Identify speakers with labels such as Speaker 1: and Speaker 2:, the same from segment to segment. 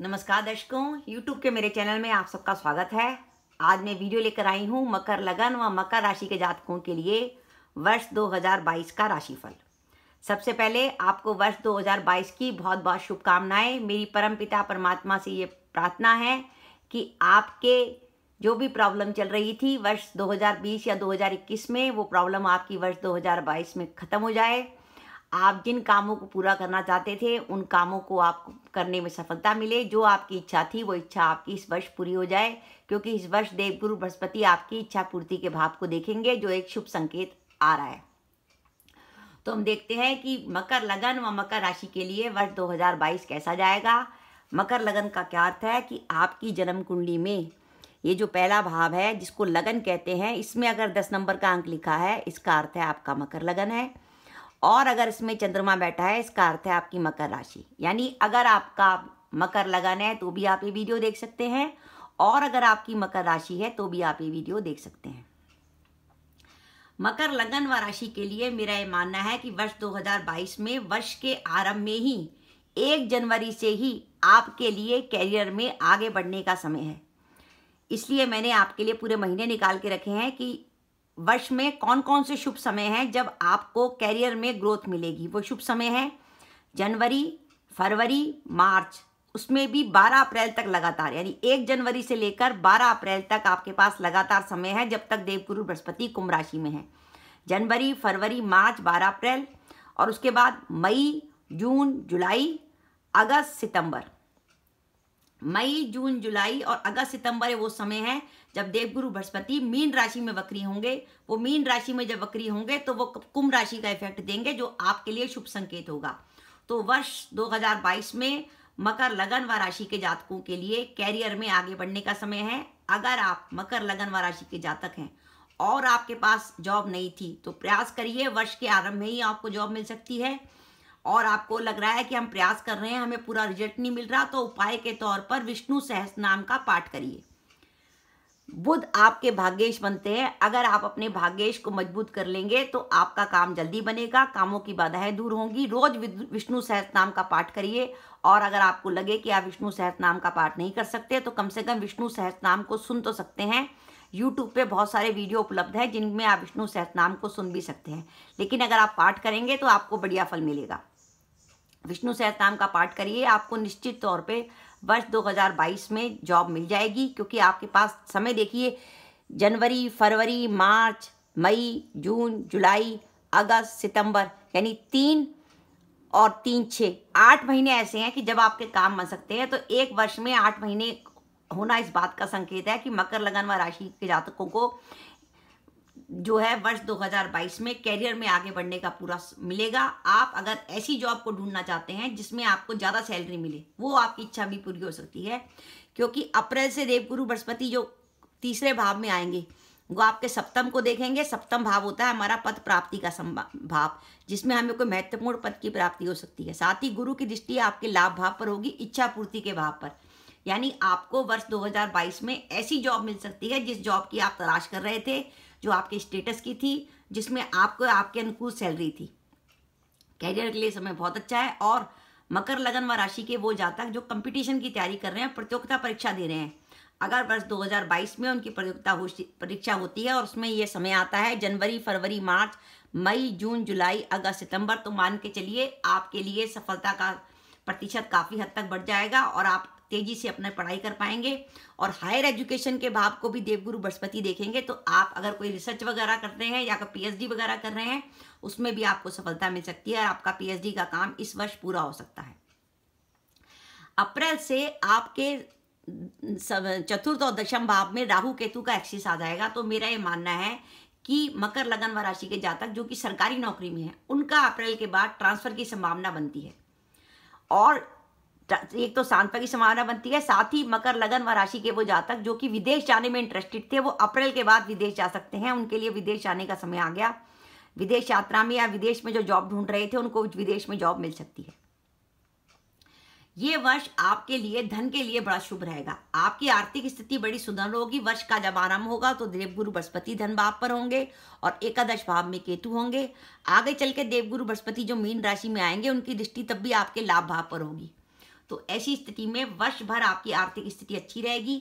Speaker 1: नमस्कार दर्शकों YouTube के मेरे चैनल में आप सबका स्वागत है आज मैं वीडियो लेकर आई हूँ मकर लगन व मकर राशि के जातकों के लिए वर्ष 2022 का राशिफल सबसे पहले आपको वर्ष 2022 की बहुत बहुत शुभकामनाएं मेरी परम पिता परमात्मा से ये प्रार्थना है कि आपके जो भी प्रॉब्लम चल रही थी वर्ष 2020 या 2021 में वो प्रॉब्लम आपकी वर्ष 2022 में ख़त्म हो जाए आप जिन कामों को पूरा करना चाहते थे उन कामों को आप करने में सफलता मिले जो आपकी इच्छा थी वो इच्छा आपकी इस वर्ष पूरी हो जाए क्योंकि इस वर्ष देवगुरु बृहस्पति आपकी इच्छा पूर्ति के भाव को देखेंगे जो एक शुभ संकेत आ रहा है तो हम देखते हैं कि मकर लगन व मकर राशि के लिए वर्ष 2022 कैसा जाएगा मकर लगन का क्या अर्थ है कि आपकी जन्म कुंडली में ये जो पहला भाव है जिसको लगन कहते हैं इसमें अगर दस नंबर का अंक लिखा है इसका अर्थ है आपका मकर लगन है और अगर इसमें चंद्रमा बैठा है इसका अर्थ है आपकी मकर राशि यानी अगर आपका मकर लगाना है तो भी आप ये वीडियो देख सकते हैं और अगर आपकी मकर राशि है तो भी आप ये वीडियो देख सकते हैं मकर लगन व राशि के लिए मेरा ये मानना है कि वर्ष 2022 में वर्ष के आरंभ में ही एक जनवरी से ही आपके लिए कैरियर में आगे बढ़ने का समय है इसलिए मैंने आपके लिए पूरे महीने निकाल के रखे हैं कि वर्ष में कौन कौन से शुभ समय हैं जब आपको कैरियर में ग्रोथ मिलेगी वो शुभ समय है जनवरी फरवरी मार्च उसमें भी 12 अप्रैल तक लगातार यानी 1 जनवरी से लेकर 12 अप्रैल तक आपके पास लगातार समय है जब तक देवगुरु बृहस्पति कुंभ राशि में है जनवरी फरवरी मार्च 12 अप्रैल और उसके बाद मई जून जुलाई अगस्त सितंबर मई जून जुलाई और अगस्त सितंबर वो समय है जब देवगुरु बृहस्पति मीन राशि में वक्री होंगे वो मीन राशि में जब वक्री होंगे तो वो कुंभ राशि का इफेक्ट देंगे जो आपके लिए शुभ संकेत होगा तो वर्ष 2022 में मकर लगन व राशि के जातकों के लिए कैरियर में आगे बढ़ने का समय है अगर आप मकर लगन व राशि के जातक हैं और आपके पास जॉब नहीं थी तो प्रयास करिए वर्ष के आरंभ में ही आपको जॉब मिल सकती है और आपको लग रहा है कि हम प्रयास कर रहे हैं हमें पूरा रिजल्ट नहीं मिल रहा तो उपाय के तौर पर विष्णु सहस नाम का पाठ करिए बुध आपके भाग्येश बनते हैं अगर आप अपने भाग्येश को मजबूत कर लेंगे तो आपका काम जल्दी बनेगा कामों की बाधाएं दूर होंगी रोज विष्णु सहस नाम का पाठ करिए और अगर आपको लगे कि आप विष्णु सहस नाम का पाठ नहीं कर सकते तो कम से कम विष्णु सहस नाम को सुन तो सकते हैं यूट्यूब पे बहुत सारे वीडियो उपलब्ध हैं जिनमें आप विष्णु सहस नाम को सुन भी सकते हैं लेकिन अगर आप पाठ करेंगे तो आपको बढ़िया फल मिलेगा विष्णु नाम का पाठ करिए आपको निश्चित तौर पे वर्ष 2022 में जॉब मिल जाएगी क्योंकि आपके पास समय देखिए जनवरी फरवरी मार्च मई जून जुलाई अगस्त सितंबर यानी तीन और तीन छः आठ महीने ऐसे हैं कि जब आपके काम बन सकते हैं तो एक वर्ष में आठ महीने होना इस बात का संकेत है कि मकर लगन व राशि के जातकों को जो है वर्ष 2022 में कैरियर में आगे बढ़ने का पूरा मिलेगा आप अगर ऐसी जॉब को ढूंढना चाहते हैं जिसमें आपको ज़्यादा सैलरी मिले वो आपकी इच्छा भी पूरी हो सकती है क्योंकि अप्रैल से देवगुरु बृहस्पति जो तीसरे भाव में आएंगे वो आपके सप्तम को देखेंगे सप्तम भाव होता है हमारा पद प्राप्ति का भाव जिसमें हमें कोई महत्वपूर्ण पद की प्राप्ति हो सकती है साथ ही गुरु की दृष्टि आपके लाभ भाव पर होगी इच्छा पूर्ति के भाव पर यानी आपको वर्ष 2022 में ऐसी जॉब मिल सकती है जिस जॉब की आप तलाश कर रहे थे जो आपके स्टेटस की थी जिसमें आपको आपके अनुकूल सैलरी थी कैरियर के लिए समय बहुत अच्छा है और मकर लगन व राशि के वो जातक जो कंपटीशन की तैयारी कर रहे हैं प्रतियोगिता परीक्षा दे रहे हैं अगर वर्ष 2022 में उनकी प्रतियोगिता हो, परीक्षा होती है और उसमें ये समय आता है जनवरी फरवरी मार्च मई जून जुलाई अगस्त सितंबर तो मान के चलिए आपके लिए सफलता का प्रतिशत काफ़ी हद तक बढ़ जाएगा और आप तेजी से अपना पढ़ाई कर पाएंगे और हायर एजुकेशन के भाव को भी देवगुरु बृहस्पति देखेंगे तो आप अगर कोई रिसर्च वगैरह कर रहे हैं या पीएचडी वगैरह कर रहे हैं उसमें भी आपको सफलता मिल सकती है और आपका पीएचडी का काम इस वर्ष पूरा हो सकता है अप्रैल से आपके चतुर्थ और दशम भाव में राहु केतु का एक्सिस आ जाएगा तो मेरा ये मानना है कि मकर लगन व राशि के जातक जो कि सरकारी नौकरी में है उनका अप्रैल के बाद ट्रांसफर की संभावना बनती है और एक तो सांतपा की संभावना बनती है साथ ही मकर लगन व राशि के वो जातक जो कि विदेश जाने में इंटरेस्टेड थे वो अप्रैल के बाद विदेश जा सकते हैं उनके लिए विदेश जाने का समय आ गया विदेश यात्रा में या विदेश में जो जॉब ढूंढ रहे थे उनको विदेश में जॉब मिल सकती है ये वर्ष आपके लिए धन के लिए बड़ा शुभ रहेगा आपकी आर्थिक स्थिति बड़ी सुदृढ़ होगी वर्ष का जब आरंभ होगा तो देवगुरु बृहस्पति धन भाव पर होंगे और एकादश भाव में केतु होंगे आगे चल के देवगुरु बृहस्पति जो मीन राशि में आएंगे उनकी दृष्टि तब भी आपके लाभ भाव पर होगी तो ऐसी स्थिति में वर्ष भर आपकी आर्थिक स्थिति अच्छी रहेगी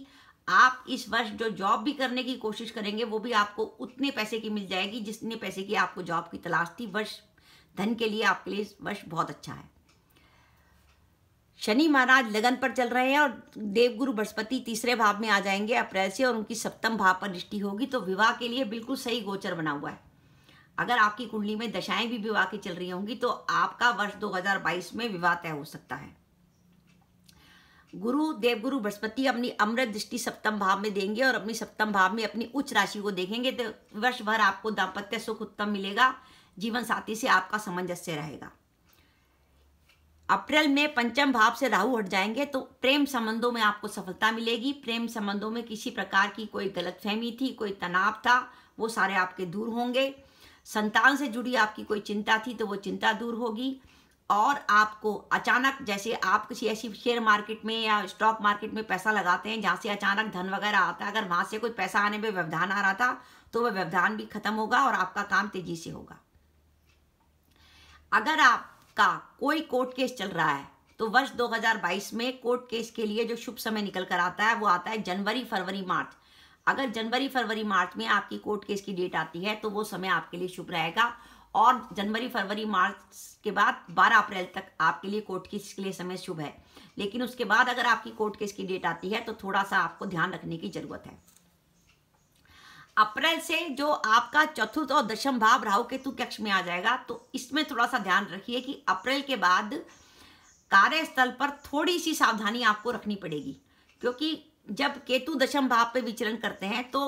Speaker 1: आप इस वर्ष जो जॉब भी करने की कोशिश करेंगे वो भी आपको उतने पैसे की मिल जाएगी जितने पैसे की आपको जॉब की तलाश थी वर्ष धन के लिए आपके लिए वर्ष बहुत अच्छा है शनि महाराज लगन पर चल रहे हैं और देवगुरु बृहस्पति तीसरे भाव में आ जाएंगे अप्रैल से और उनकी सप्तम भाव पर दृष्टि होगी तो विवाह के लिए बिल्कुल सही गोचर बना हुआ है अगर आपकी कुंडली में दशाएं भी विवाह की चल रही होंगी तो आपका वर्ष 2022 में विवाह तय हो सकता है गुरु देवगुरु बृहस्पति अपनी अमृत दृष्टि सप्तम भाव में देंगे और अपनी सप्तम भाव में अपनी उच्च राशि को देखेंगे तो वर्ष भर आपको दाम्पत्य सुख उत्तम मिलेगा जीवन साथी से आपका सामंजस्य रहेगा अप्रैल में पंचम भाव से राहु हट जाएंगे तो प्रेम संबंधों में आपको सफलता मिलेगी प्रेम संबंधों में किसी प्रकार की कोई गलतफहमी थी कोई तनाव था वो सारे आपके दूर होंगे संतान से जुड़ी आपकी कोई चिंता थी तो वो चिंता दूर होगी और आपको अचानक जैसे आप किसी ऐसी शेयर मार्केट में या स्टॉक मार्केट में पैसा लगाते हैं जहाँ से अचानक धन वगैरह आता है अगर वहाँ से कोई पैसा आने में व्यवधान आ रहा था तो वह व्यवधान भी खत्म होगा और आपका काम तेजी से होगा अगर आपका कोई कोर्ट केस चल रहा है तो वर्ष 2022 में कोर्ट केस के लिए जो शुभ समय निकल कर आता है वो आता है जनवरी फरवरी मार्च अगर जनवरी फरवरी मार्च में आपकी कोर्ट केस की डेट आती है तो वो समय आपके लिए शुभ रहेगा और जनवरी फरवरी मार्च के बाद 12 अप्रैल तक आपके लिए कोर्ट केस के लिए समय शुभ है लेकिन उसके बाद अगर आपकी कोर्ट केस की डेट आती है तो थोड़ा सा आपको ध्यान रखने की जरूरत है अप्रैल से जो आपका चतुर्थ और दशम भाव राहु केतु कक्ष में आ जाएगा तो इसमें थोड़ा सा ध्यान रखिए कि अप्रैल के बाद कार्यस्थल पर थोड़ी सी सावधानी आपको रखनी पड़ेगी क्योंकि जब केतु दशम भाव पे विचरण करते हैं तो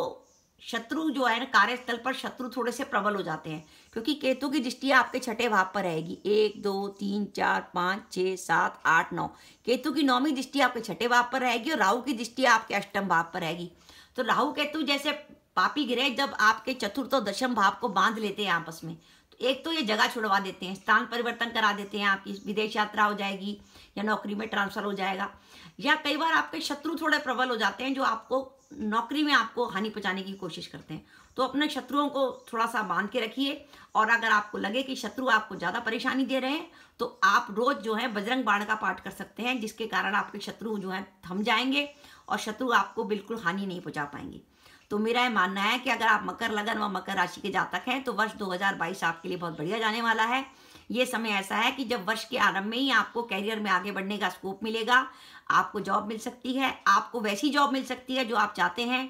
Speaker 1: शत्रु जो है ना कार्यस्थल पर शत्रु थोड़े से प्रबल हो जाते हैं क्योंकि केतु की दृष्टि आपके छठे भाव पर रहेगी एक दो तीन चार पाँच छः सात आठ नौ केतु की नौवीं दृष्टि आपके छठे भाव पर रहेगी और राहु की दृष्टि आपके अष्टम भाव पर रहेगी तो राहु केतु जैसे पापी ग्रह जब आपके चतुर्थ और दशम भाव को बांध लेते हैं आपस में तो एक तो ये जगह छुड़वा देते हैं स्थान परिवर्तन करा देते हैं आपकी विदेश यात्रा हो जाएगी या नौकरी में ट्रांसफर हो जाएगा या कई बार आपके शत्रु थोड़े प्रबल हो जाते हैं जो आपको नौकरी में आपको हानि पहुँचाने की कोशिश करते हैं तो अपने शत्रुओं को थोड़ा सा बांध के रखिए और अगर आपको लगे कि शत्रु आपको ज़्यादा परेशानी दे रहे हैं तो आप रोज़ जो है बजरंग बाण का पाठ कर सकते हैं जिसके कारण आपके शत्रु जो है थम जाएंगे और शत्रु आपको बिल्कुल हानि नहीं पहुँचा पाएंगे तो मेरा यह मानना है कि अगर आप मकर लगन व मकर राशि के जातक हैं तो वर्ष 2022 आपके लिए बहुत बढ़िया जाने वाला है ये समय ऐसा है कि जब वर्ष के आरंभ में ही आपको कैरियर में आगे बढ़ने का स्कोप मिलेगा आपको जॉब मिल सकती है आपको वैसी जॉब मिल सकती है जो आप चाहते हैं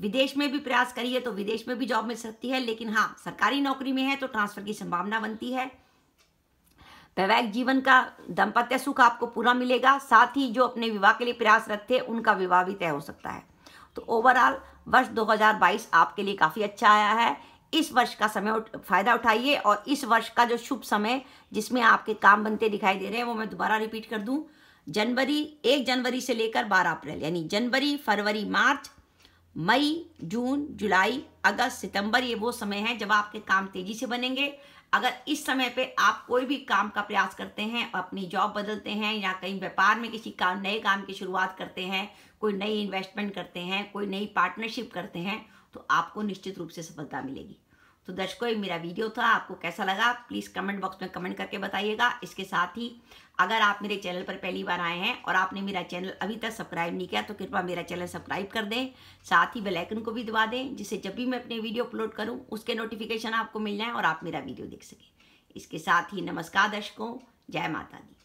Speaker 1: विदेश में भी प्रयास करिए तो विदेश में भी जॉब मिल सकती है लेकिन हाँ सरकारी नौकरी में है तो ट्रांसफर की संभावना बनती है वैवाहिक जीवन का दंपत्य सुख आपको पूरा मिलेगा साथ ही जो अपने विवाह के लिए प्रयासरत थे उनका विवाह भी तय हो सकता है तो ओवरऑल वर्ष 2022 आपके लिए काफ़ी अच्छा आया है इस वर्ष का समय फायदा उठाइए और इस वर्ष का जो शुभ समय जिसमें आपके काम बनते दिखाई दे रहे हैं वो मैं दोबारा रिपीट कर दूं जनवरी एक जनवरी से लेकर बारह अप्रैल यानी जनवरी फरवरी मार्च मई जून जुलाई अगस्त सितंबर ये वो समय है जब आपके काम तेजी से बनेंगे अगर इस समय पे आप कोई भी काम का प्रयास करते हैं अपनी जॉब बदलते हैं या कहीं व्यापार में किसी काम नए काम की शुरुआत करते हैं कोई नई इन्वेस्टमेंट करते हैं कोई नई पार्टनरशिप करते हैं तो आपको निश्चित रूप से सफलता मिलेगी तो दर्शकों ये मेरा वीडियो था आपको कैसा लगा प्लीज़ कमेंट बॉक्स में कमेंट करके बताइएगा इसके साथ ही अगर आप मेरे चैनल पर पहली बार आए हैं और आपने मेरा चैनल अभी तक सब्सक्राइब नहीं किया तो कृपया मेरा चैनल सब्सक्राइब कर दें साथ ही बेल आइकन को भी दबा दें जिससे जब भी मैं अपने वीडियो अपलोड करूँ उसके नोटिफिकेशन आपको मिल जाए और आप मेरा वीडियो देख सकें इसके साथ ही नमस्कार दर्शकों जय माता दी